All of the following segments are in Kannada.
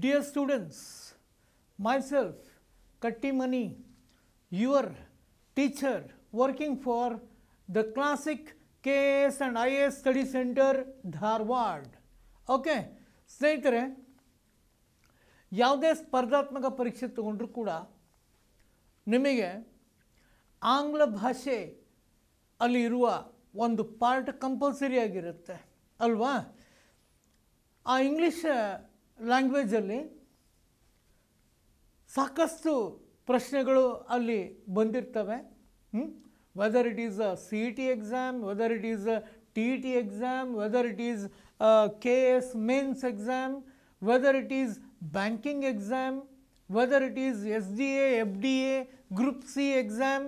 Dear students, myself Kattimani, your teacher working for the classic KS and IS Study Center Dharwad. Okay ಸ್ನೇಹಿತರೆ ಯಾವುದೇ ಸ್ಪರ್ಧಾತ್ಮಕ ಪರೀಕ್ಷೆ ತಗೊಂಡ್ರೂ ಕೂಡ ನಿಮಗೆ ಆಂಗ್ಲ ಭಾಷೆ ಅಲ್ಲಿ ಇರುವ ಒಂದು ಪಾರ್ಟ್ ಕಂಪಲ್ಸರಿ ಆಗಿರುತ್ತೆ ಅಲ್ವಾ ಆ ಇಂಗ್ಲೀಷ್ ಲ್ಯಾಂಗ್ವೇಜಲ್ಲಿ ಸಾಕಷ್ಟು ಪ್ರಶ್ನೆಗಳು ಅಲ್ಲಿ ಬಂದಿರ್ತವೆ whether it is a C E T exam whether it is a T E T exam whether it is K S mains exam whether it is banking exam whether it is S D A F D A group C exam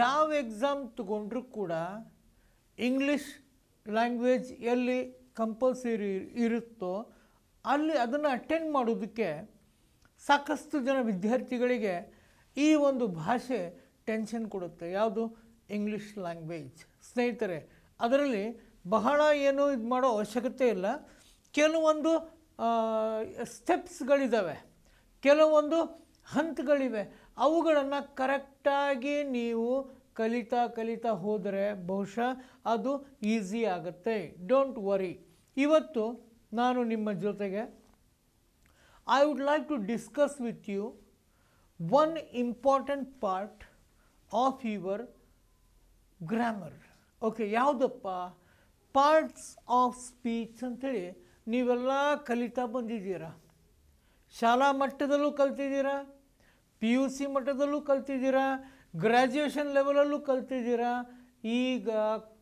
ಯಾವ ಎಕ್ಸಾಮ್ ತಗೊಂಡ್ರೂ ಕೂಡ ಇಂಗ್ಲೀಷ್ ಲ್ಯಾಂಗ್ವೇಜ್ ಎಲ್ಲಿ ಕಂಪಲ್ಸರಿ ಇರುತ್ತೋ ಅಲ್ಲಿ ಅದನ್ನು ಅಟೆಂಡ್ ಮಾಡೋದಕ್ಕೆ ಸಾಕಷ್ಟು ಜನ ವಿದ್ಯಾರ್ಥಿಗಳಿಗೆ ಈ ಒಂದು ಭಾಷೆ ಟೆನ್ಷನ್ ಕೊಡುತ್ತೆ ಯಾವುದು ಇಂಗ್ಲೀಷ್ ಲ್ಯಾಂಗ್ವೇಜ್ ಸ್ನೇಹಿತರೆ ಅದರಲ್ಲಿ ಬಹಳ ಏನು ಇದು ಮಾಡೋ ಅವಶ್ಯಕತೆ ಇಲ್ಲ ಕೆಲವೊಂದು ಸ್ಟೆಪ್ಸ್ಗಳಿದ್ದಾವೆ ಕೆಲವೊಂದು ಹಂತಗಳಿವೆ ಅವುಗಳನ್ನು ಕರೆಕ್ಟಾಗಿ ನೀವು ಕಲಿತಾ ಕಲಿತಾ ಹೋದರೆ ಬಹುಶಃ ಅದು ಈಸಿ ಆಗುತ್ತೆ ಡೋಂಟ್ ವರಿ ಇವತ್ತು ನಾನು ನಿಮ್ಮ ಜೊತೆಗೆ I would like to discuss with you one important part of your grammar okay ಯಾವುದಪ್ಪ ಪಾರ್ಟ್ಸ್ ಆಫ್ ಸ್ಪೀಚ್ ಅಂಥೇಳಿ ನೀವೆಲ್ಲ ಕಲಿತಾ ಬಂದಿದ್ದೀರಾ ಶಾಲಾ ಮಟ್ಟದಲ್ಲೂ ಕಲ್ತಿದ್ದೀರಾ ಪಿ ಯು ಸಿ ಮಟ್ಟದಲ್ಲೂ ಕಲ್ತಿದ್ದೀರಾ ಗ್ರ್ಯಾಜುಯೇಷನ್ ಲೆವೆಲಲ್ಲೂ ಕಲ್ತಿದ್ದೀರಾ ಈಗ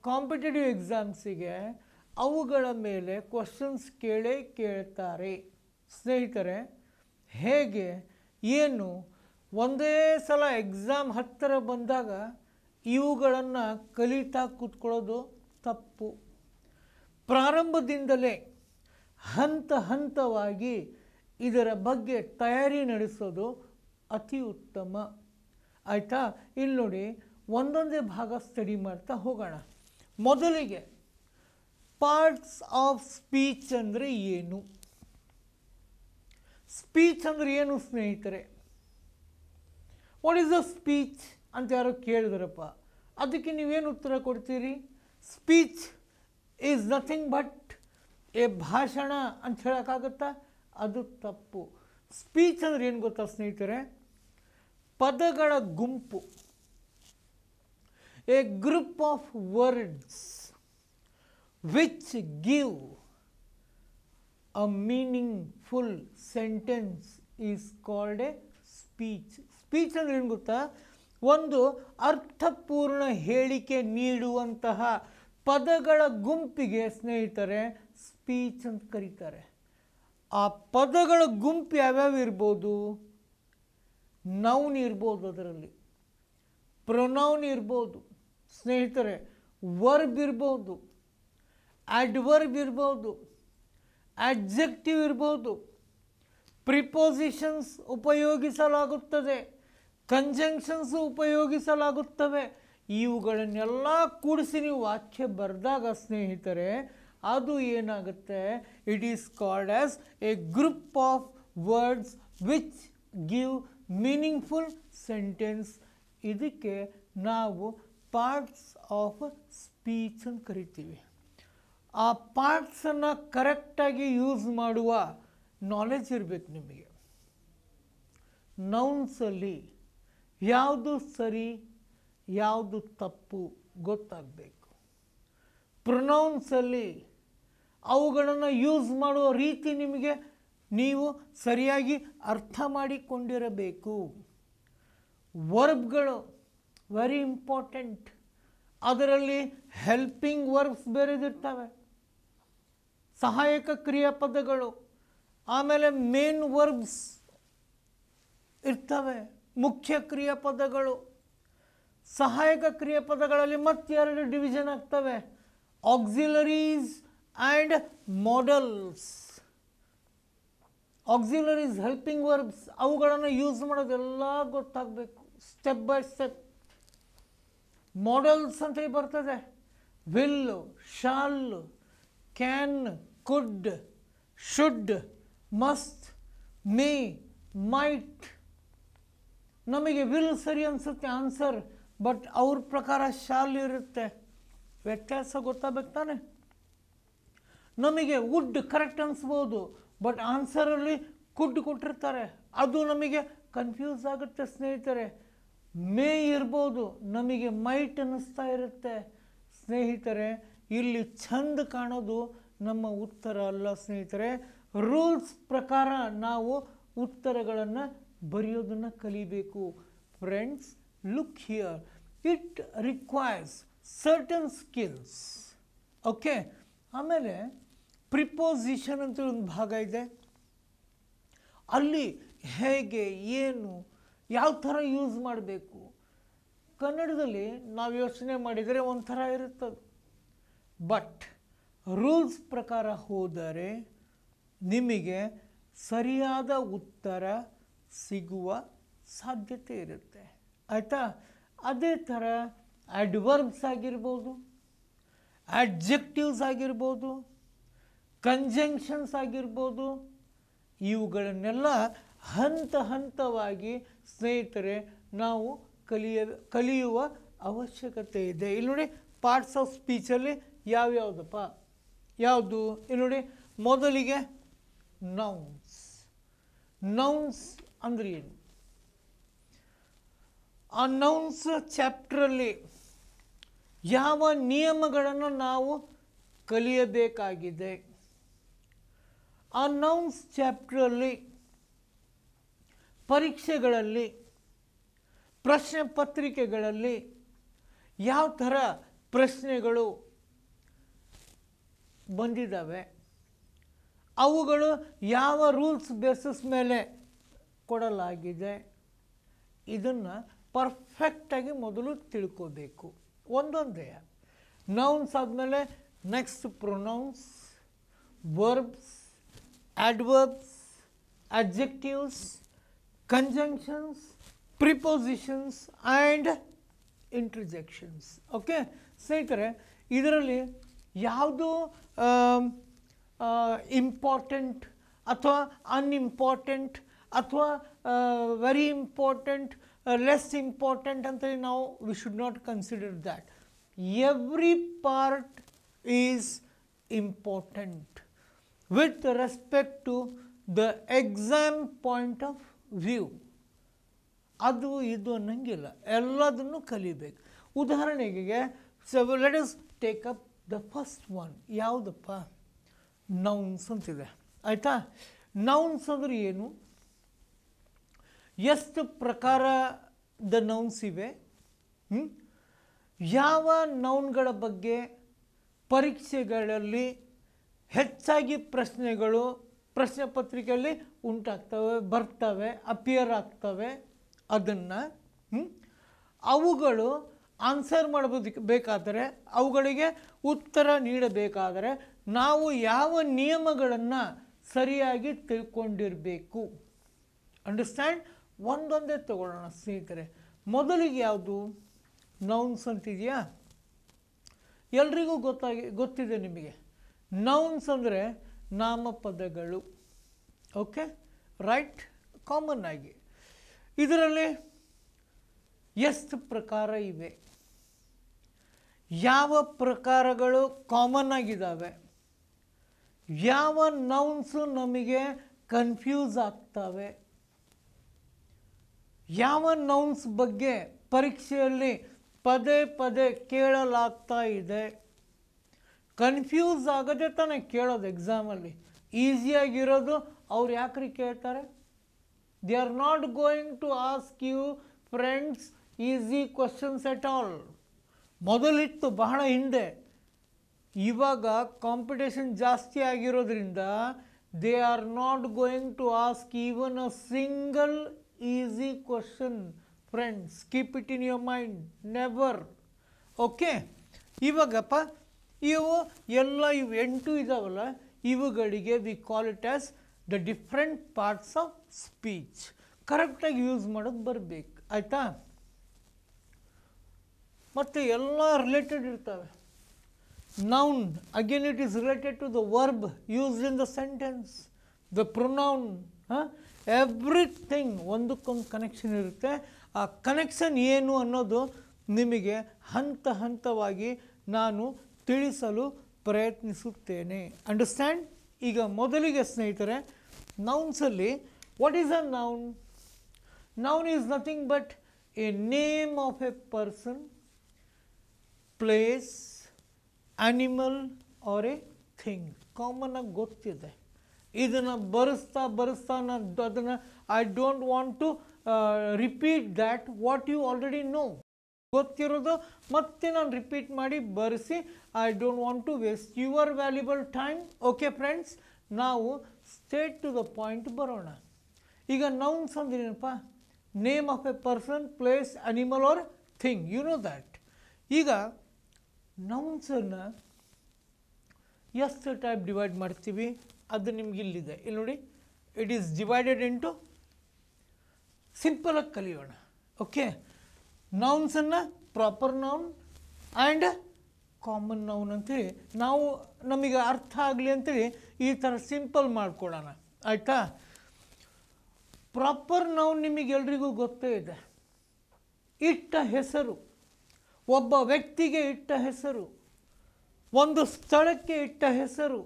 ಕಾಂಪಿಟೇಟಿವ್ ಎಕ್ಸಾಮ್ಸಿಗೆ ಅವುಗಳ ಮೇಲೆ ಕ್ವಶನ್ಸ್ ಕೇಳೇ ಕೇಳ್ತಾರೆ ಸ್ನೇಹಿತರೆ ಹೇಗೆ ಏನು ಒಂದೇ ಸಲ ಎಕ್ಸಾಮ್ ಹತ್ತಿರ ಬಂದಾಗ ಇವುಗಳನ್ನು ಕಲಿತಾ ಕೂತ್ಕೊಳ್ಳೋದು ತಪ್ಪು ಪ್ರಾರಂಭದಿಂದಲೇ ಹಂತ ಹಂತವಾಗಿ ಇದರ ಬಗ್ಗೆ ತಯಾರಿ ನಡೆಸೋದು ಅತಿ ಉತ್ತಮ ಆಯಿತಾ ಇಲ್ಲಿ ನೋಡಿ ಒಂದೊಂದೇ ಭಾಗ ಸ್ಟಡಿ ಮಾಡ್ತಾ ಹೋಗೋಣ ಮೊದಲಿಗೆ ಪಾರ್ಟ್ಸ್ ಆಫ್ ಸ್ಪೀಚ್ ಅಂದರೆ ಏನು ಸ್ಪೀಚ್ ಅಂದರೆ ಏನು ಸ್ನೇಹಿತರೆ ವಾಟ್ ಈಸ್ ಅ ಸ್ಪೀಚ್ ಅಂತ ಯಾರೋ ಕೇಳಿದ್ರಪ್ಪ ಅದಕ್ಕೆ ನೀವೇನು ಉತ್ತರ ಕೊಡ್ತೀರಿ speech is nothing but a ಭಾಷಣ ಅಂತ ಹೇಳೋಕ್ಕಾಗತ್ತಾ ಅದು ತಪ್ಪು ಸ್ಪೀಚ್ ಅಂದರೆ ಏನು ಗೊತ್ತಾ ಸ್ನೇಹಿತರೆ ಪದಗಳ ಗುಂಪು a group of words which give a meaningful sentence is called a speech speech ಅಂದರೆ ಏನು ಗೊತ್ತಾ ಒಂದು ಅರ್ಥಪೂರ್ಣ ಹೇಳಿಕೆ ನೀಡುವಂತಹ ಪದಗಳ ಗುಂಪಿಗೆ ಸ್ನೇಹಿತರೆ ಸ್ಪೀಚ್ ಅಂತ ಕರೀತಾರೆ ಆ ಪದಗಳ ಗುಂಪು ಯಾವ್ಯಾವ ಇರ್ಬೋದು ನೌನ್ ಇರ್ಬೋದು ಅದರಲ್ಲಿ ಪ್ರೊನೌನ್ ಇರ್ಬೋದು ಸ್ನೇಹಿತರೆ ವರ್ಬ್ ಇರ್ಬೋದು ಅಡ್ವರ್ಬ್ ಇರ್ಬೋದು ಆಡ್ಜೆಕ್ಟಿವ್ ಇರ್ಬೋದು ಪ್ರಿಪೋಸಿಷನ್ಸ್ ಉಪಯೋಗಿಸಲಾಗುತ್ತದೆ ಕಂಜಂಕ್ಷನ್ಸ್ ಉಪಯೋಗಿಸಲಾಗುತ್ತವೆ ಇವುಗಳನ್ನೆಲ್ಲ ಕೂಡಿಸಿ ನೀವು ವಾಕ್ಯ ಬರೆದಾಗ ಸ್ನೇಹಿತರೆ ಅದು ಏನಾಗುತ್ತೆ it is called as a group of words which give meaningful sentence ಇದಕ್ಕೆ ನಾವು ಪಾರ್ಟ್ಸ್ ಆಫ್ ಸ್ಪೀಚ್ ಅಂತ ಕರಿತೀವಿ ಆ ಪಾರ್ಟ್ಸನ್ನು ಕರೆಕ್ಟಾಗಿ ಯೂಸ್ ಮಾಡುವ ನಾಲೆಜ್ ಇರಬೇಕು ನಿಮಗೆ ನೌನ್ಸಲ್ಲಿ ಯಾವುದು ಸರಿ ಯಾವುದು ತಪ್ಪು ಗೊತ್ತಾಗಬೇಕು ಪ್ರೊನೌನ್ಸಲ್ಲಿ ಅವುಗಳನ್ನು ಯೂಸ್ ಮಾಡುವ ರೀತಿ ನಿಮಗೆ ನೀವು ಸರಿಯಾಗಿ ಅರ್ಥ ಮಾಡಿಕೊಂಡಿರಬೇಕು ವರ್ಬ್ಗಳು ವೆರಿ ಇಂಪಾರ್ಟೆಂಟ್ ಅದರಲ್ಲಿ ಹೆಲ್ಪಿಂಗ್ ವರ್ಬ್ಸ್ ಬೇರೆದಿರ್ತವೆ ಸಹಾಯಕ ಕ್ರಿಯಾಪದಗಳು ಆಮೇಲೆ ಮೇನ್ ವರ್ಬ್ಸ್ ಇರ್ತವೆ ಮುಖ್ಯ ಕ್ರಿಯಾಪದಗಳು ಸಹಾಯಕ ಕ್ರಿಯಾಪದಗಳಲ್ಲಿ ಮತ್ತೆರಡು ಡಿವಿಷನ್ ಆಗ್ತವೆ auxiliaries and modals auxiliaries helping verbs ಅವುಗಳನ್ನು ಯೂಸ್ ಮಾಡೋದೆಲ್ಲ ಗೊತ್ತಾಗಬೇಕು ಸ್ಟೆಪ್ ಬೈ ಸ್ಟೆಪ್ ಮಾಡಲ್ಸ್ ಅಂತ ಬರ್ತದೆ will shall can, could, should, must, may, might. ನಮಗೆ ವಿಲ್ ಸರಿ ಅನಿಸುತ್ತೆ ಆನ್ಸರ್ ಬಟ್ ಅವ್ರ ಪ್ರಕಾರ ಶಾಲ್ ಇರುತ್ತೆ ವ್ಯತ್ಯಾಸ ಗೊತ್ತಾಗಬೇಕು ತಾನೆ ನಮಗೆ ವುಡ್ ಕರೆಕ್ಟ್ ಅನಿಸ್ಬೋದು ಬಟ್ ಆನ್ಸರಲ್ಲಿ ಕುಡ್ ಕೊಟ್ಟಿರ್ತಾರೆ ಅದು ನಮಗೆ ಕನ್ಫ್ಯೂಸ್ ಆಗುತ್ತೆ ಸ್ನೇಹಿತರೆ ಮೇ ಇರ್ಬೋದು ನಮಗೆ ಮೈಟ್ ಅನ್ನಿಸ್ತಾ ಇರುತ್ತೆ ಸ್ನೇಹಿತರೆ ಇಲ್ಲಿ ಚಂದ ಕಾಣೋದು ನಮ್ಮ ಉತ್ತರ ಅಲ್ಲ ಸ್ನೇಹಿತರೆ ರೂಲ್ಸ್ ಪ್ರಕಾರ ನಾವು ಉತ್ತರಗಳನ್ನು ಬರೆಯೋದನ್ನು ಕಲಿಬೇಕು friends look here it requires certain skills okay ಆಮೇಲೆ ಪ್ರಿಪೋಸಿಷನ್ ಅಂತ ಒಂದು ಭಾಗ ಇದೆ ಅಲ್ಲಿ ಹೇಗೆ ಏನು ಯಾವ ಥರ ಯೂಸ್ ಮಾಡಬೇಕು ಕನ್ನಡದಲ್ಲಿ ನಾವು ಯೋಚನೆ ಮಾಡಿದರೆ ಒಂಥರ ಇರುತ್ತದೆ ಬಟ್ ರೂಲ್ಸ್ ಪ್ರಕಾರ ಹೋದರೆ ನಿಮಗೆ ಸರಿಯಾದ ಉತ್ತರ ಸಿಗುವ ಸಾಧ್ಯತೆ ಇರುತ್ತೆ ಆಯಿತಾ ಅದೇ ಥರ ಅಡ್ವರ್ಬ್ಸ್ ಆಗಿರ್ಬೋದು ಅಡ್ಜೆಕ್ಟಿವ್ಸ್ ಆಗಿರ್ಬೋದು ಕಂಜಂಕ್ಷನ್ಸ್ ಆಗಿರ್ಬೋದು ಇವುಗಳನ್ನೆಲ್ಲ ಹಂತ ಹಂತವಾಗಿ ಸ್ನೇಹಿತರೆ ನಾವು ಕಲಿಯ ಕಲಿಯುವ ಅವಶ್ಯಕತೆ ಇದೆ ಇಲ್ಲಿ ನೋಡಿ ಪಾರ್ಟ್ಸ್ ಆಫ್ ಸ್ಪೀಚಲ್ಲಿ ಯಾವ್ಯಾವುದಪ್ಪ ಯಾವುದು ಇಲ್ಲಿ ನೋಡಿ ಮೊದಲಿಗೆ ನೌನ್ಸ್ ನೌನ್ಸ್ ಅಂದರೆ ಏನು ಆ ನೌನ್ಸ್ ಚಾಪ್ಟ್ರಲ್ಲಿ ಯಾವ ನಿಯಮಗಳನ್ನು ನಾವು ಕಲಿಯಬೇಕಾಗಿದೆ ಆ ನೌನ್ಸ್ ಚಾಪ್ಟ್ರಲ್ಲಿ ಪರೀಕ್ಷೆಗಳಲ್ಲಿ ಪ್ರಶ್ನೆ ಪತ್ರಿಕೆಗಳಲ್ಲಿ ಯಾವ ಥರ ಪ್ರಶ್ನೆಗಳು ಬಂದಿದ್ದಾವೆ ಅವುಗಳು ಯಾವ ರೂಲ್ಸ್ ಬೇಸಿಸ್ ಮೇಲೆ ಕೊಡಲಾಗಿದೆ ಇದನ್ನು ಪರ್ಫೆಕ್ಟಾಗಿ ಮೊದಲು ತಿಳ್ಕೋಬೇಕು ಒಂದೊಂದೇ ನೌನ್ಸ್ ಆದಮೇಲೆ next pronouns verbs adverbs adjectives conjunctions prepositions and interjections okay ಸ್ನೇಹಿತರೆ ಇದರಲ್ಲಿ ಯಾವುದೋ इम्पॉर्टेंट um, uh, अथवा अनइम्पॉर्टेंट अथवा वेरी इम्पॉर्टेंट लेस इम्पॉर्टेंट अंत ना we should not consider that every part is important with respect to the exam point of view अदू कली उदाहरण so let take up the first one ಯಾವುದಪ್ಪ ನೌನ್ಸ್ ಅಂತಿದೆ ಆಯಿತಾ ನೌನ್ಸ್ ಅಂದರೆ ಏನು ಎಷ್ಟು ಪ್ರಕಾರದ ನೌನ್ಸ್ ಇವೆ ಯಾವ ನೌನ್ಗಳ ಬಗ್ಗೆ ಪರೀಕ್ಷೆಗಳಲ್ಲಿ ಹೆಚ್ಚಾಗಿ ಪ್ರಶ್ನೆಗಳು ಪ್ರಶ್ನೆ ಪತ್ರಿಕೆಯಲ್ಲಿ ಉಂಟಾಗ್ತವೆ ಬರ್ತವೆ ಅಪಿಯರ್ ಆಗ್ತವೆ ಅದನ್ನು ಅವುಗಳು ಆನ್ಸರ್ ಮಾಡಬೋದಕ್ಕೆ ಬೇಕಾದರೆ ಅವುಗಳಿಗೆ ಉತ್ತರ ನೀಡಬೇಕಾದರೆ ನಾವು ಯಾವ ನಿಯಮಗಳನ್ನು ಸರಿಯಾಗಿ ತಿಳ್ಕೊಂಡಿರಬೇಕು ಅಂಡರ್ಸ್ಟ್ಯಾಂಡ್ ಒಂದೊಂದೇ ತಗೊಳ್ಳೋಣ ಸ್ನೇಹಿತರೆ ಮೊದಲಿಗೆ ಯಾವುದು ನೌನ್ಸ್ ಅಂತಿದೆಯಾ ಎಲ್ರಿಗೂ ಗೊತ್ತಾಗಿ ಗೊತ್ತಿದೆ ನಿಮಗೆ ನೌನ್ಸ್ ಅಂದರೆ ನಾಮಪದಗಳು ಓಕೆ ರೈಟ್ ಕಾಮನ್ ಆಗಿ ಇದರಲ್ಲಿ ಎಷ್ಟು ಪ್ರಕಾರ ಇವೆ ಯಾವ ಪ್ರಕಾರಗಳು ಕಾಮನ್ ಆಗಿದ್ದಾವೆ ಯಾವ ನೌನ್ಸು ನಮಗೆ ಕನ್ಫ್ಯೂಸ್ ಆಗ್ತವೆ ಯಾವ ನೌನ್ಸ್ ಬಗ್ಗೆ ಪರೀಕ್ಷೆಯಲ್ಲಿ ಪದೇ ಪದೇ ಕೇಳಲಾಗ್ತಾ ಇದೆ ಕನ್ಫ್ಯೂಸ್ ಆಗದೆ ತಾನೇ ಕೇಳೋದು ಎಕ್ಸಾಮಲ್ಲಿ ಈಸಿಯಾಗಿರೋದು ಅವ್ರು ಯಾಕ್ರಿ ಕೇಳ್ತಾರೆ they are not going to ask you friends easy questions at all ಮೊದಲಿತ್ತು ಬಹಳ ಹಿಂದೆ ಇವಾಗ ಕಾಂಪಿಟೇಷನ್ ಜಾಸ್ತಿ ಆಗಿರೋದ್ರಿಂದ they are not going to ask even a single easy question friends keep it in your mind never okay ಇವಾಗಪ್ಪ ಇವು ಎಲ್ಲ ಇವು ಎಂಟು ಇದಾವಲ್ಲ ಇವುಗಳಿಗೆ we call it as the different parts of speech ಕರೆಕ್ಟಾಗಿ ಯೂಸ್ ಮಾಡೋದು ಬರಬೇಕು ಆಯಿತಾ ಮತ್ತು ಎಲ್ಲ ರಿಲೇಟೆಡ್ ಇರ್ತವೆ noun again it is related to the verb used in the sentence the pronoun everything ಒಂದಕ್ಕೊಂದು ಕನೆಕ್ಷನ್ ಇರುತ್ತೆ ಆ ಕನೆಕ್ಷನ್ ಏನು ಅನ್ನೋದು ನಿಮಗೆ ಹಂತ ಹಂತವಾಗಿ ನಾನು ತಿಳಿಸಲು ಪ್ರಯತ್ನಿಸುತ್ತೇನೆ ಅಂಡರ್ಸ್ಟ್ಯಾಂಡ್ ಈಗ ಮೊದಲಿಗೆ ಸ್ನೇಹಿತರೆ ನೌನ್ಸಲ್ಲಿ what is a noun noun is nothing but a name of a person place, animal or a thing. Common a gotti de. Idana barasta barasta na I don't want to uh, repeat that what you already know. Gottirodo matti na repeat madi barasi. I don't want to waste your valuable time. Okay friends. Now straight to the point barona. Iga noun sandhirin pa. Name of a person, place, animal or thing. You know that. Iga. Nouns ಅನ್ನು ಟೈಪ್ ಡಿವೈಡ್ ಮಾಡ್ತೀವಿ ಅದು ನಿಮ್ಗೆ ಇಲ್ಲಿದೆ ಇಲ್ಲಿ ನೋಡಿ ಇಟ್ ಈಸ್ ಡಿವೈಡೆಡ್ ಇಂಟು ಸಿಂಪಲಾಗಿ ಕಲಿಯೋಣ ಓಕೆ ನೌನ್ಸನ್ನು proper noun and common noun ಅಂತೇಳಿ ನಾವು ನಮಗೆ ಅರ್ಥ ಆಗಲಿ ಅಂತೇಳಿ ಈ ಥರ ಸಿಂಪಲ್ ಮಾಡ್ಕೊಳ್ಳೋಣ ಆಯಿತಾ ಪ್ರಾಪರ್ ನೌನ್ ನಿಮಗೆ ಗೊತ್ತೇ ಇದೆ ಇಟ್ಟ ಹೆಸರು ಒಬ್ಬ ವ್ಯಕ್ತಿಗೆ ಇಟ್ಟ ಹೆಸರು ಒಂದು ಸ್ಥಳಕ್ಕೆ ಇಟ್ಟ ಹೆಸರು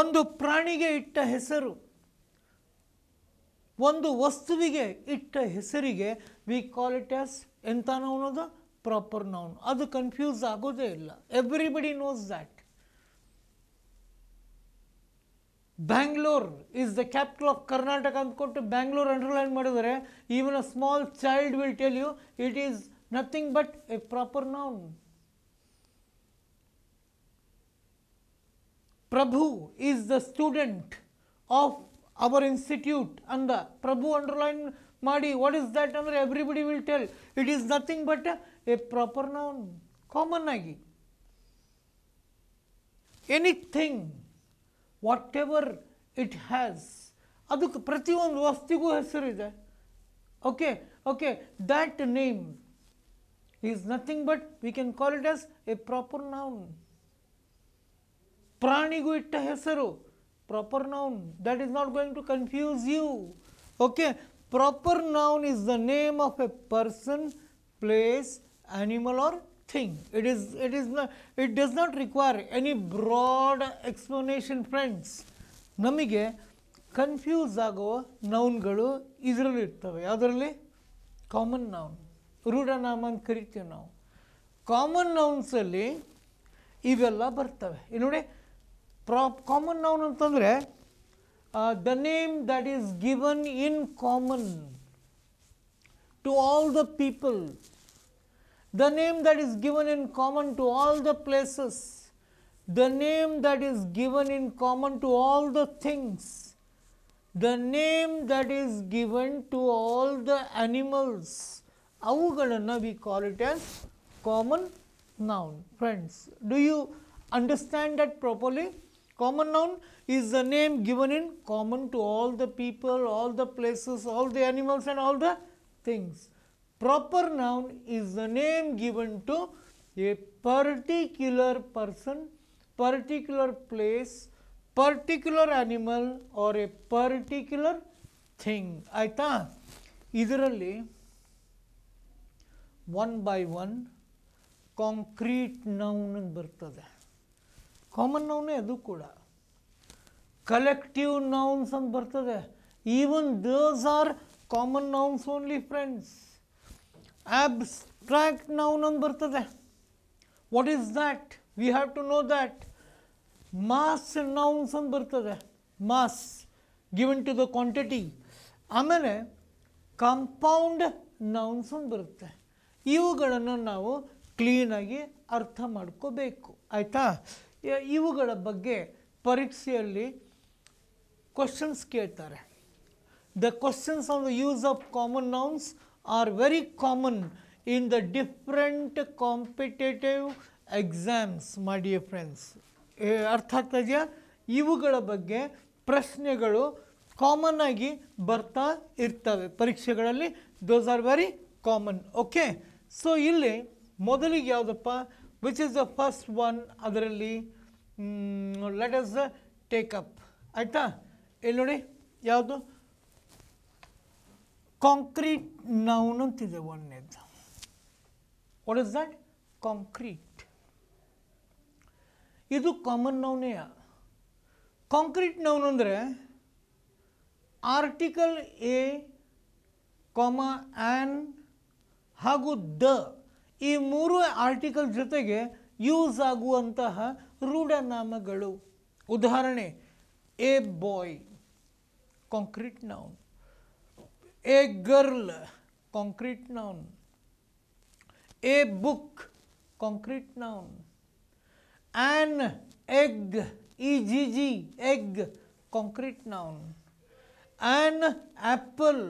ಒಂದು ಪ್ರಾಣಿಗೆ ಇಟ್ಟ ಹೆಸರು ಒಂದು ವಸ್ತುವಿಗೆ ಇಟ್ಟ ಹೆಸರಿಗೆ ವಿ ಕಾಲ್ ಇಟ್ ಆಸ್ ಎಂಥ ನೌನ್ ಅದು ಪ್ರಾಪರ್ ನೌನ್ ಅದು ಕನ್ಫ್ಯೂಸ್ ಆಗೋದೇ ಇಲ್ಲ everybody knows that Bangalore is the capital of Karnataka ಅಂದ್ಕೊಟ್ಟು ಬ್ಯಾಂಗ್ಳೂರ್ ಅಂಡರ್ಲೈನ್ ಮಾಡಿದರೆ even a small child will tell you it is nothing but a proper noun. Prabhu is the student of our institute and the Prabhu underline Madi, what is that under everybody will tell. It is nothing but a, a proper noun, common agi. Anything, whatever it has, ಅದಕ್ಕೆ ಪ್ರತಿಯೊಂದು ವಸ್ತುಗೂ ಹೆಸರಿದೆ Okay, okay, that name is nothing but we can call it as a proper noun. Pranigu itta hesaru, proper noun that is not going to confuse you. Okay. Proper noun is the name of a person, place, animal or thing. It is, it is not, it does not require any broad explanation friends. Namige confuse ನಮಗೆ noun galu, ನೌನ್ಗಳು ಇದರಲ್ಲಿರ್ತವೆ Otherly, common noun. ರೂಢನಾಮನ್ ಕರಿತೀವಿ ನಾವು ಕಾಮನ್ ನೌನ್ಸಲ್ಲಿ ಇವೆಲ್ಲ ಬರ್ತವೆ ಇಲ್ಲಿ ನೋಡಿ ಪ್ರಾಪ್ ಕಾಮನ್ ನೌನ್ ಅಂತಂದರೆ the name that is given in common to all the people the name that is given in common to all the places, the name that is given in common to all the things, the name that is given to all the animals, ಅವುಗಳನ್ನು we call it as common noun friends do you understand that properly common noun is the name given in common to all the people all the places all the animals and all the things proper noun is the name given to a particular person particular place particular animal or a particular thing I ಆಯಿತಾ ಇದರಲ್ಲಿ one by one concrete noun ಬರ್ತದೆ ಕಾಮನ್ ನೌನೇ ಅದು ಕೂಡ ಕಲೆಕ್ಟಿವ್ ನೌನ್ಸ್ ಅಂತ ಬರ್ತದೆ even those are common nouns only friends abstract noun ಅಂತ ಬರ್ತದೆ what is that we have to know that mass nouns ಅಂತ ಬರ್ತದೆ mass given to the quantity ಆಮೇಲೆ ಕಾಂಪೌಂಡ್ ನೌನ್ಸ್ ಅಂತ ಬರುತ್ತೆ ಇವುಗಳನ್ನು ನಾವು ಕ್ಲೀನಾಗಿ ಅರ್ಥ ಮಾಡ್ಕೋಬೇಕು ಆಯಿತಾ ಇವುಗಳ ಬಗ್ಗೆ ಪರೀಕ್ಷೆಯಲ್ಲಿ ಕ್ವಶನ್ಸ್ ಕೇಳ್ತಾರೆ the questions on the use of common nouns are very common in the different competitive exams ಮಾಡಿ ಫ್ರೆಂಡ್ಸ್ ಅರ್ಥ ಆಗ್ತಾ ಇವುಗಳ ಬಗ್ಗೆ ಪ್ರಶ್ನೆಗಳು ಕಾಮನ್ ಆಗಿ ಬರ್ತಾ ಇರ್ತವೆ ಪರೀಕ್ಷೆಗಳಲ್ಲಿ those are very common okay so ಇಲ್ಲಿ ಮೊದಲಿಗೆ ಯಾವುದಪ್ಪ which is the first one ಅದರಲ್ಲಿ ಲೆಟ್ ಇಸ್ ದ ಟೇಕಪ್ ಆಯಿತಾ ಇಲ್ಲಿ ನೋಡಿ ಯಾವುದು ಕಾಂಕ್ರೀಟ್ ನೌನ್ ಅಂತಿದೆ ಒಂದನೇದು ವಾಟ್ ಇಸ್ ದಟ್ ಕಾಂಕ್ರೀಟ್ ಇದು ಕಾಮನ್ ನೌನೇ ಕಾಂಕ್ರೀಟ್ ನೌನ್ ಅಂದರೆ ಆರ್ಟಿಕಲ್ ಎ ಕಾಮ ಆ್ಯಂಡ್ ಹಾಗೂ ದ ಈ ಮೂರು ಆರ್ಟಿಕಲ್ ಗಳಿಗೆ ಯೂಸ್ ಆಗುವಂತ ರೂಢನಾಮಗಳು ಉದಾಹರಣೆ a boy concrete noun a girl concrete noun a book concrete noun an egg ಇಜಿಜಿ egg concrete noun an apple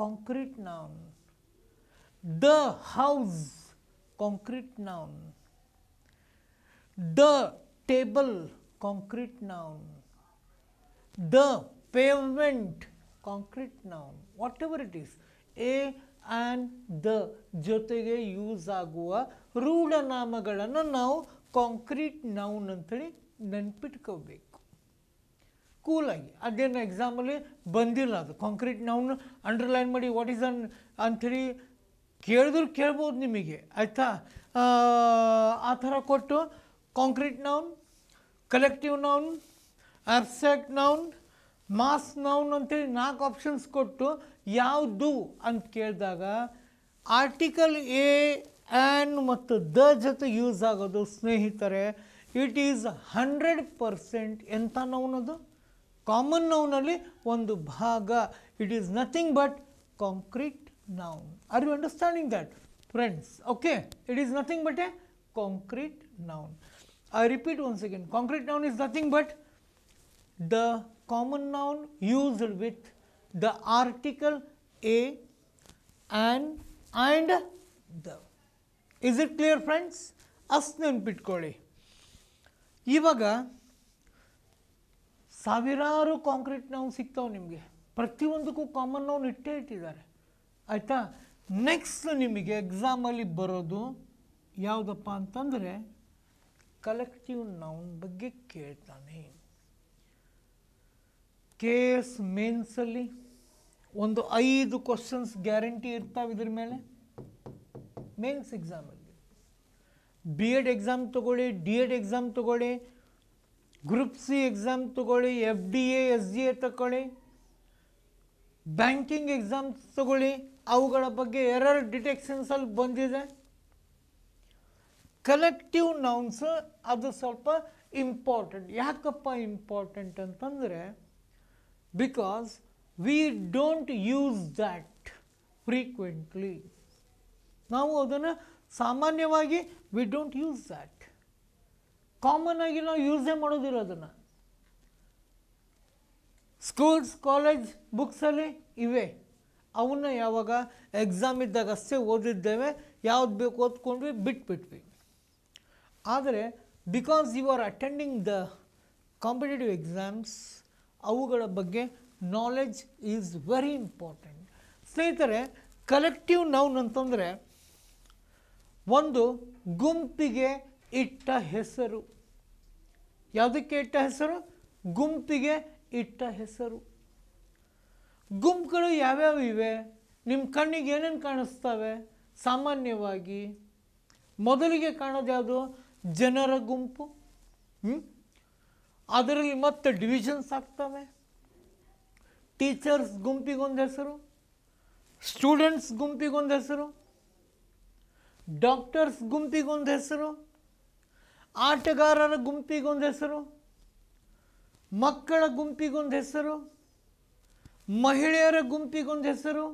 concrete noun the house concrete noun the table concrete noun the pavement concrete noun whatever it is a and the jotege use aguva rooda namagalanna now concrete noun antheli nenpitkobeku cool agi adena example bandilla concrete noun underline madi what is an antheli ಕೇಳಿದ್ರು ಕೇಳ್ಬೋದು ನಿಮಗೆ ಆಯಿತಾ ಆ ಥರ ಕೊಟ್ಟು concrete noun collective noun abstract noun mass noun ಅಂತೇಳಿ ನಾಲ್ಕು ಆಪ್ಷನ್ಸ್ ಕೊಟ್ಟು ಯಾವುದು ಅಂತ ಕೇಳಿದಾಗ ಆರ್ಟಿಕಲ್ ಎ ಆ್ಯನ್ ಮತ್ತು ದ ಜೊತೆ ಯೂಸ್ ಆಗೋದು ಸ್ನೇಹಿತರೆ ಇಟ್ ಈಸ್ ಹಂಡ್ರೆಡ್ ಪರ್ಸೆಂಟ್ ಎಂಥ ಅದು ಕಾಮನ್ ನೌನಲ್ಲಿ ಒಂದು ಭಾಗ it is nothing but concrete now Are you understanding that? Friends, okay, it is nothing but a concrete noun. I repeat once again, concrete noun is nothing but the common noun used with the article a and and the. Is it clear friends? ಅಷ್ಟು pitkoli ivaga ಸಾವಿರಾರು concrete noun ಸಿಗ್ತಾವೆ nimge ಪ್ರತಿಯೊಂದಕ್ಕೂ common noun itte ittidare ಆಯಿತಾ ನೆಕ್ಸ್ಟ್ ನಿಮಗೆ ಎಕ್ಸಾಮಲ್ಲಿ ಬರೋದು ಯಾವುದಪ್ಪ ಅಂತಂದರೆ ಕಲೆಕ್ಟಿವ್ ನೌನ್ ಬಗ್ಗೆ ಕೇಳ್ತಾನೆ ಕೆ ಎಸ್ ಮೇನ್ಸಲ್ಲಿ ಒಂದು ಐದು ಕ್ವಶನ್ಸ್ ಗ್ಯಾರಂಟಿ ಇರ್ತಾವೆ ಇದ್ರ ಮೇಲೆ ಮೇನ್ಸ್ ಎಕ್ಸಾಮಲ್ಲಿ ಬಿ ಎಡ್ ಎಕ್ಸಾಮ್ ತೊಗೊಳ್ಳಿ ಡಿ ಎಡ್ ಎಕ್ಸಾಮ್ ತೊಗೊಳ್ಳಿ ಗ್ರೂಪ್ ಸಿ ಎಕ್ಸಾಮ್ ತೊಗೊಳ್ಳಿ F D A S G A ತಗೊಳ್ಳಿ ಬ್ಯಾಂಕಿಂಗ್ ಎಕ್ಸಾಮ್ಸ್ ತೊಗೊಳ್ಳಿ ಔಗಡ ಬಗ್ಗೆ ಎರರ್ ಡಿಟೆಕ್ಷನ್ಸಲ್ ಬಂದಿದೆ コレ ಕ್ಟಿವ್ ನೌನ್ಸ್ ಆಗ್ ದ ಸ್ವಲ್ಪ ಇಂಪಾರ್ಟೆಂಟ್ ಯಾಕಪ್ಪ ಇಂಪಾರ್ಟೆಂಟ್ ಅಂತಂದ್ರೆ because we don't use that frequently ನಾವು ಅದನ್ನ ಸಾಮಾನ್ಯವಾಗಿ we don't use that common ಆಗಿ ಯೂಸ್ೇ ಮಾಡೋದಿರೋದನ್ನ ಸ್ಕೂಲ್ಸ್ ಕಾಲೇಜ್ books ಅಲ್ಲಿ ಇವೇ ಅವನ್ನ ಯಾವಾಗ ಎಕ್ಸಾಮ್ ಇದ್ದಾಗ ಅಷ್ಟೇ ಓದಿದ್ದೇವೆ ಯಾವ್ದು ಬೇಕು ಓದ್ಕೊಂಡ್ವಿ ಬಿಟ್ಬಿಟ್ವಿ ಆದರೆ because you are attending the competitive exams ಅವುಗಳ ಬಗ್ಗೆ ನಾಲೆಜ್ ಈಸ್ ವೆರಿ ಇಂಪಾರ್ಟೆಂಟ್ ಸ್ನೇಹಿತರೆ ಕಲೆಕ್ಟಿವ್ ನೌನ್ ಅಂತಂದರೆ ಒಂದು ಗುಂಪಿಗೆ ಇಟ್ಟ ಹೆಸರು ಯಾವುದಕ್ಕೆ ಇಟ್ಟ ಹೆಸರು ಗುಂಪಿಗೆ ಇಟ್ಟ ಹೆಸರು ಗುಂಪುಗಳು ಯಾವ್ಯಾವ ಇವೆ ನಿಮ್ಮ ಕಣ್ಣಿಗೆ ಏನೇನು ಕಾಣಿಸ್ತವೆ ಸಾಮಾನ್ಯವಾಗಿ ಮೊದಲಿಗೆ ಕಾಣೋದು ಯಾವುದು ಜನರ ಗುಂಪು ಅದರಲ್ಲಿ ಮತ್ತೆ ಡಿವಿಷನ್ಸ್ ಆಗ್ತವೆ ಟೀಚರ್ಸ್ ಗುಂಪಿಗೊಂದು ಹೆಸರು ಸ್ಟೂಡೆಂಟ್ಸ್ ಗುಂಪಿಗೊಂದು ಹೆಸರು ಡಾಕ್ಟರ್ಸ್ ಗುಂಪಿಗೊಂದು ಹೆಸರು ಆಟಗಾರರ ಗುಂಪಿಗೊಂದು ಹೆಸರು ಮಕ್ಕಳ ಗುಂಪಿಗೊಂದು ಹೆಸರು ಮಹಿಳೆಯರ ಗುಂಪಿಗೊಂದು ಹೆಸರು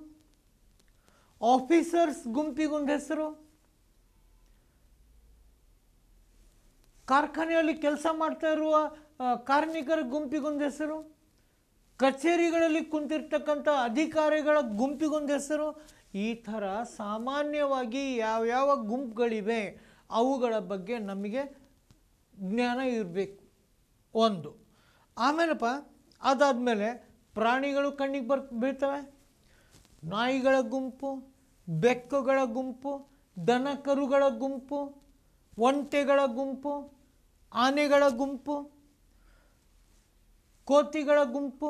ಆಫೀಸರ್ಸ್ ಗುಂಪಿಗೊಂದು ಹೆಸರು ಕಾರ್ಖಾನೆಯಲ್ಲಿ ಕೆಲಸ ಮಾಡ್ತಾ ಇರುವ ಕಾರ್ಮಿಕರ ಗುಂಪಿಗೊಂದು ಹೆಸರು ಕಚೇರಿಗಳಲ್ಲಿ ಕುಂತಿರ್ತಕ್ಕಂಥ ಅಧಿಕಾರಿಗಳ ಗುಂಪಿಗೊಂದು ಹೆಸರು ಈ ಥರ ಸಾಮಾನ್ಯವಾಗಿ ಯಾವ್ಯಾವ ಗುಂಪುಗಳಿವೆ ಅವುಗಳ ಬಗ್ಗೆ ನಮಗೆ ಜ್ಞಾನ ಇರಬೇಕು ಒಂದು ಆಮೇಲಪ್ಪ ಅದಾದಮೇಲೆ ಪ್ರಾಣಿಗಳು ಕಣ್ಣಿಗೆ ಬರ್ ಬೀಳ್ತವೆ ನಾಯಿಗಳ ಗುಂಪು ಬೆಕ್ಕುಗಳ ಗುಂಪು ದನ ಕರುಗಳ ಗುಂಪು ಒಂಟೆಗಳ ಗುಂಪು ಆನೆಗಳ ಗುಂಪು ಕೋತಿಗಳ ಗುಂಪು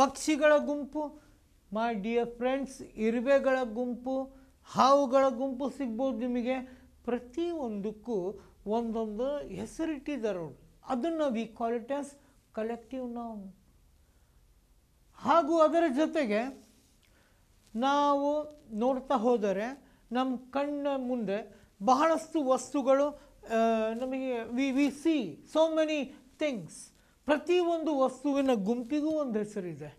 ಪಕ್ಷಿಗಳ ಗುಂಪು ಮೈ ಡಿಯರ್ ಫ್ರೆಂಡ್ಸ್ ಇರುವೆಗಳ ಗುಂಪು ಹಾವುಗಳ ಗುಂಪು ಸಿಗ್ಬೋದು ನಿಮಗೆ ಪ್ರತಿಯೊಂದಕ್ಕೂ ಒಂದೊಂದು ಹೆಸರಿಟ್ಟಿದ್ದಾರೆ ಅದನ್ನು ವಿ ಕ್ವಾಲಿಟಿ ಆಸ್ ಕಲೆಕ್ಟಿವ್ ನಾವು ಹಾಗೂ ಅದರ ಜೊತೆಗೆ ನಾವು ನೋಡ್ತಾ ಹೋದರೆ ನಮ್ಮ ಕಣ್ಣ ಮುಂದೆ ಬಹಳಷ್ಟು ವಸ್ತುಗಳು ನಮಗೆ we we see so many things ಪ್ರತಿಯೊಂದು ವಸ್ತುವಿನ ಗುಂಪಿಗೂ ಒಂದು ಹೆಸರಿದೆ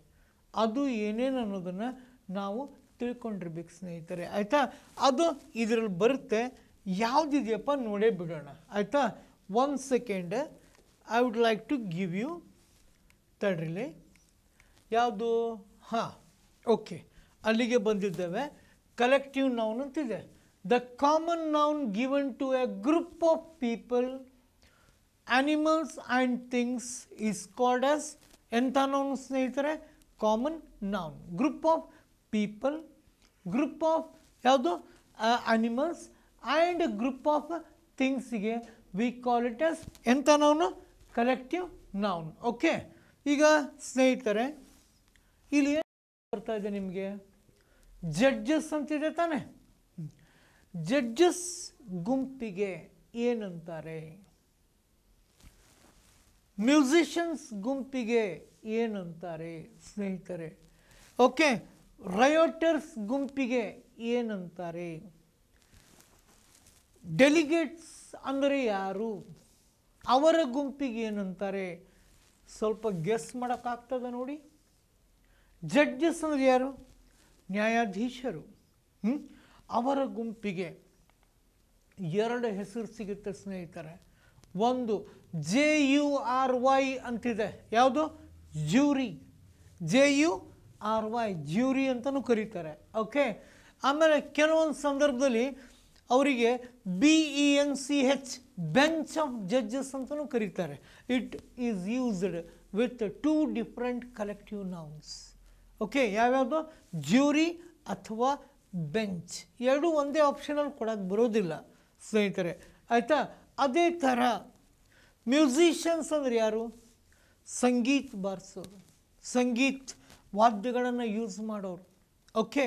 ಅದು ಏನೇನು ಅನ್ನೋದನ್ನು ನಾವು ತಿಳ್ಕೊಂಡಿರ್ಬೇಕು ಸ್ನೇಹಿತರೆ ಆಯಿತಾ ಅದು ಇದರಲ್ಲಿ ಬರುತ್ತೆ ಯಾವುದಿದೆಯಪ್ಪ ನೋಡೇ ಬಿಡೋಣ ಆಯಿತಾ one second I would like to give you ತಡ್ರಿಲಿ ಯಾವುದು ಹಾಂ ಓಕೆ ಅಲ್ಲಿಗೆ ಬಂದಿದ್ದೇವೆ ಕಲೆಕ್ಟಿವ್ ನೌನ್ ಅಂತಿದೆ the common noun given to a group of people animals and things is called as ಎಂಥ ನೌನ್ ಸ್ನೇಹಿತರೆ common noun group of people group of ಯಾವುದು ಆ್ಯನಿಮಲ್ಸ್ ಆ್ಯಂಡ್ ಗ್ರೂಪ್ ಆಫ್ ಥಿಂಗ್ಸಿಗೆ ವಿ ಕಾಲ್ ಇಟ್ ಆಸ್ ಎಂಥ ನೌನು ಕಲೆಕ್ಟಿವ್ ನೌನ್ ಓಕೆ ಈಗ ಸ್ನೇಹಿತರೆ ಇಲ್ಲಿ ಏನು ಬರ್ತಾ ಇದೆ ನಿಮಗೆ ಜಡ್ಜಸ್ ಅಂತಿದೆ ತಾನೆ ಜಡ್ಜಸ್ ಗುಂಪಿಗೆ ಏನಂತಾರೆ ಮ್ಯೂಸಿಷಿಯನ್ಸ್ ಗುಂಪಿಗೆ ಏನಂತಾರೆ ಸ್ನೇಹಿತರೆ ಓಕೆ ರಯೋಟರ್ಸ್ ಗುಂಪಿಗೆ ಏನಂತಾರೆ ಡೆಲಿಗೇಟ್ಸ್ ಅಂದರೆ ಯಾರು ಅವರ ಗುಂಪಿಗೆ ಏನಂತಾರೆ ಸ್ವಲ್ಪ ಗೆಸ್ ಮಾಡೋಕ್ಕಾಗ್ತದೆ ನೋಡಿ ಜಡ್ಜಸ್ ಅಂದರೆ ಯಾರು ನ್ಯಾಯಾಧೀಶರು ಅವರ ಗುಂಪಿಗೆ ಎರಡು ಹೆಸರು ಸಿಗುತ್ತೆ ಸ್ನೇಹಿತರೆ ಒಂದು ಜೆ ಯು ಆರ್ ವೈ ಅಂತಿದೆ ಯಾವುದು jury J U R Y jury ಅಂತಲೂ ಕರೀತಾರೆ ಓಕೆ ಆಮೇಲೆ ಕೆಲವೊಂದು ಸಂದರ್ಭದಲ್ಲಿ ಅವರಿಗೆ B E N C H bench of judges ಅಂತಲೂ ಕರೀತಾರೆ it is used with two different collective nouns okay ಯಾವ್ಯಾವುದು ಜ್ಯೂರಿ ಅಥವಾ ಬೆಂಚ್ ಎರಡೂ ಒಂದೇ ಆಪ್ಷನಲ್ಲಿ ಕೊಡೋಕ್ಕೆ ಬರೋದಿಲ್ಲ ಸ್ನೇಹಿತರೆ ಆಯಿತಾ ಅದೇ ಥರ ಮ್ಯೂಸಿಷಿಯನ್ಸ್ ಅಂದರೆ ಯಾರು ಸಂಗೀತ ಬಾರಿಸೋರು ಸಂಗೀತ ವಾದ್ಯಗಳನ್ನು ಯೂಸ್ ಮಾಡೋರು ಓಕೆ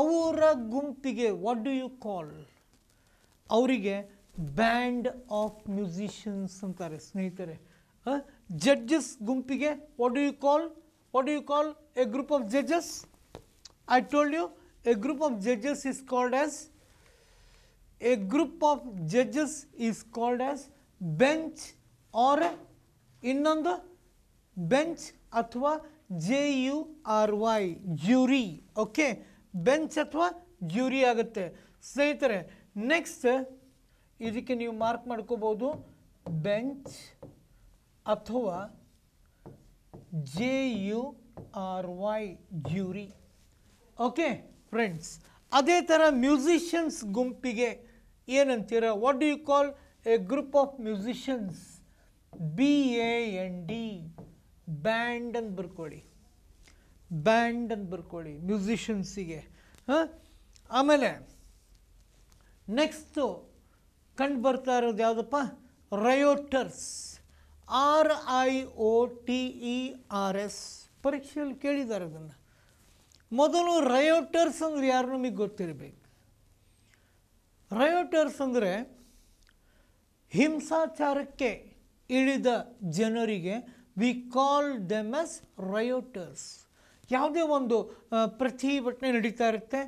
ಅವರ ಗುಂಪಿಗೆ ವಾಟ್ ಡು ಯು ಕಾಲ್ ಅವರಿಗೆ ಬ್ಯಾಂಡ್ ಆಫ್ ಮ್ಯೂಸಿಷಿಯನ್ಸ್ ಅಂತಾರೆ ಸ್ನೇಹಿತರೆ ಜಡ್ಜಸ್ ಗುಂಪಿಗೆ what do you call what do you call a group of judges? I told you a group of judges is called as a group of judges is called as bench or in on the bench athwa J U R Y jury. Okay. Bench athwa jury agate. Say it next is you can you mark Marko Bodo bench athwa J U R Y jury okay friends ಅದೇ ಥರ ಮ್ಯೂಸಿಷಿಯನ್ಸ್ ಗುಂಪಿಗೆ ಏನಂತೀರ what you call a group of musicians B A N D band ಅಂತ ಬರ್ಕೊಳ್ಳಿ ಬ್ಯಾಂಡ್ ಅಂತ ಬರ್ಕೊಳ್ಳಿ ಮ್ಯೂಸಿಷಿಯನ್ಸಿಗೆ ಹಾಂ ಆಮೇಲೆ ನೆಕ್ಸ್ಟು ಕಂಡು ಬರ್ತಾ ಇರೋದು ಯಾವುದಪ್ಪ rioters R I O T E R S ಪರೀಕ್ಷೆಯಲ್ಲಿ ಕೇಳಿದ್ದಾರೆ ಅದನ್ನು ಮೊದಲು ರಯೋಟರ್ಸ್ ಅಂದರೆ ಯಾರು ನಮಗೆ ಗೊತ್ತಿರಬೇಕು ರಯೋಟರ್ಸ್ ಅಂದರೆ ಹಿಂಸಾಚಾರಕ್ಕೆ ಇಳಿದ ಜನರಿಗೆ we call them as rioters ಯಾವುದೇ ಒಂದು ಪ್ರತಿಭಟನೆ ನಡೀತಾ ಇರುತ್ತೆ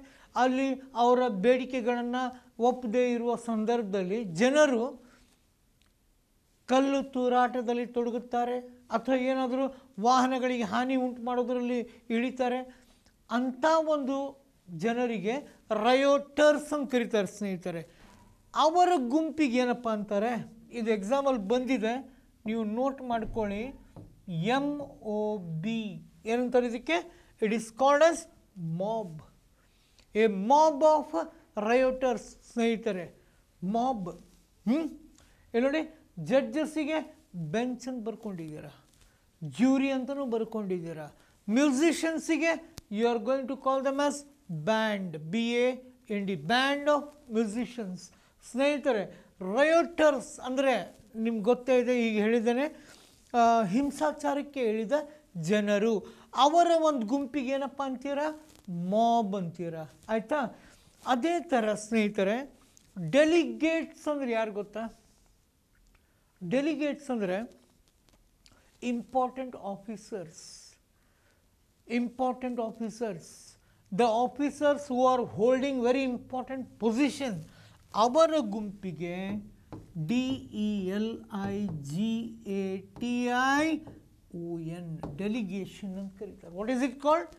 ಅಲ್ಲಿ ಅವರ ಬೇಡಿಕೆಗಳನ್ನು ಒಪ್ಪದೇ ಇರುವ ಸಂದರ್ಭದಲ್ಲಿ ಜನರು ಕಲ್ಲು ತೂರಾಟದಲ್ಲಿ ತೊಡಗುತ್ತಾರೆ ಅಥವಾ ಏನಾದರೂ ವಾಹನಗಳಿಗೆ ಹಾನಿ ಉಂಟು ಮಾಡೋದರಲ್ಲಿ ಇಳಿತಾರೆ ಅಂಥ ಒಂದು ಜನರಿಗೆ ರಯೋಟರ್ಸ್ ಅಂತ ಕರೀತಾರೆ ಸ್ನೇಹಿತರೆ ಅವರ ಗುಂಪಿಗೆ ಏನಪ್ಪ ಅಂತಾರೆ ಇದು ಎಕ್ಸಾಂಪಲ್ ಬಂದಿದೆ ನೀವು ನೋಟ್ ಮಾಡ್ಕೊಳ್ಳಿ ಎಮ್ ಒ ಬಿ ಏನಂತಾರೆ ಇದಕ್ಕೆ it is called as mob a mob of rioters ಸ್ನೇಹಿತರೆ ಮಾಬ್ ಹ್ಞೂ ನೋಡಿ ಜಡ್ಜಸ್ಸಿಗೆ ಬೆಂಚ್ ಅಂತ ಬರ್ಕೊಂಡಿದ್ದೀರಾ ಜ್ಯೂರಿ ಅಂತಲೂ ಬರ್ಕೊಂಡಿದ್ದೀರಾ ಮ್ಯೂಸಿಷಿಯನ್ಸಿಗೆ you are going to call them as band B A N D band of musicians ಸ್ನೇಹಿತರೆ ರಯೋಟರ್ಸ್ ಅಂದರೆ ನಿಮ್ಗೆ ಗೊತ್ತೇ ಇದೆ ಈಗ ಹೇಳಿದ್ದೇನೆ ಹಿಂಸಾಚಾರಕ್ಕೆ ಹೇಳಿದ ಜನರು ಅವರ ಒಂದು ಗುಂಪಿಗೆ ಏನಪ್ಪ ಅಂತೀರ ಮಾಬ್ ಅಂತೀರ ಆಯಿತಾ ಅದೇ ಥರ ಸ್ನೇಹಿತರೆ ಡೆಲಿಗೇಟ್ಸ್ ಅಂದರೆ ಯಾರು ಗೊತ್ತಾ ಡೆಲಿಗೇಟ್ಸ್ ಅಂದರೆ important officers important officers the officers who are holding very important position ಅವರ ಗುಂಪಿಗೆ D E L I G A T I O N delegation ಅಂತ ಕರೀತಾರೆ what is it called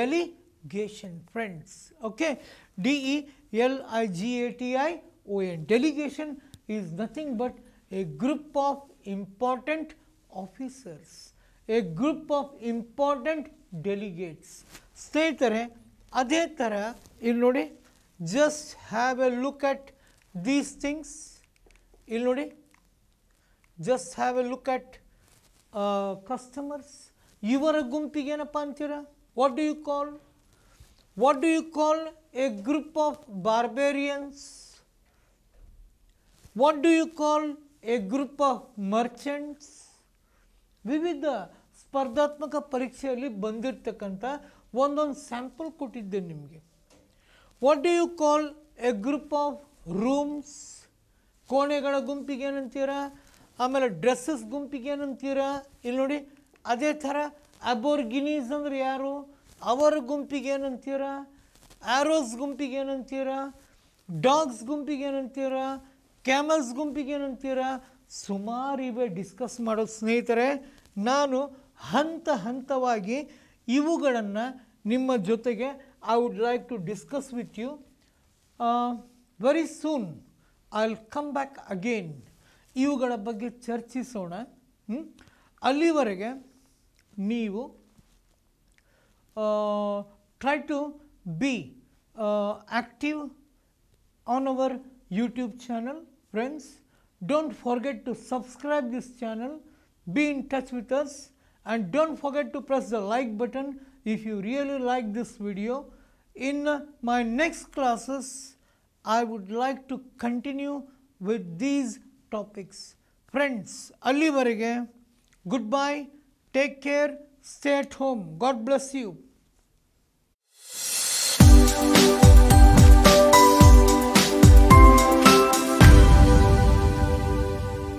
delegation friends okay D E L I G A T I O N delegation is nothing but a group of important officers, a group of important delegates. So, you just have a look at these things. Just have a look at uh, customers. You are a gumpi gana What do you call? What do you call a group of barbarians? What do you call a group of merchants ವಿವಿಧ ಸ್ಪರ್ಧಾತ್ಮಕ ಪರೀಕ್ಷೆಯಲ್ಲಿ ಬಂದಿರತಕ್ಕಂಥ ಒಂದೊಂದು ಸ್ಯಾಂಪಲ್ ಕೊಟ್ಟಿದ್ದೆ ನಿಮಗೆ what do you call a group of rooms ಕೋಣೆಗಳ ಗುಂಪಿಗೆ ಏನಂತೀರಾ ಆಮೇಲೆ ಡ್ರೆಸ್ಸಸ್ ಗುಂಪಿಗೆ ಏನಂತೀರಾ ಇಲ್ಲಿ ನೋಡಿ ಅದೇ ಥರ ಅಬೋರ್ಗಿನೀಸ್ ಅಂದರೆ ಯಾರು ಅವರ ಗುಂಪಿಗೆ ಏನಂತೀರಾ ಆ್ಯರೋಸ್ ಗುಂಪಿಗೆ ಏನಂತೀರಾ ಡಾಗ್ಸ್ ಗುಂಪಿಗೆ ಏನಂತೀರಾ ಕ್ಯಾಮಲ್ಸ್ ಗುಂಪಿಗೆ ಏನಂತೀರಾ ಸುಮಾರು ಇವೆ ಡಿಸ್ಕಸ್ ಮಾಡೋದು ಸ್ನೇಹಿತರೆ ನಾನು ಹಂತ ಹಂತವಾಗಿ ಇವುಗಳನ್ನು ನಿಮ್ಮ ಜೊತೆಗೆ I would like to discuss with you very soon I will come back again ಇವುಗಳ ಬಗ್ಗೆ ಚರ್ಚಿಸೋಣ ಅಲ್ಲಿವರೆಗೆ ನೀವು try to be active on our YouTube channel. Friends, do not forget to subscribe this channel, be in touch with us and do not forget to press the like button if you really like this video. In my next classes, I would like to continue with these topics. Friends, Alivarige, goodbye, take care, stay at home. God bless you.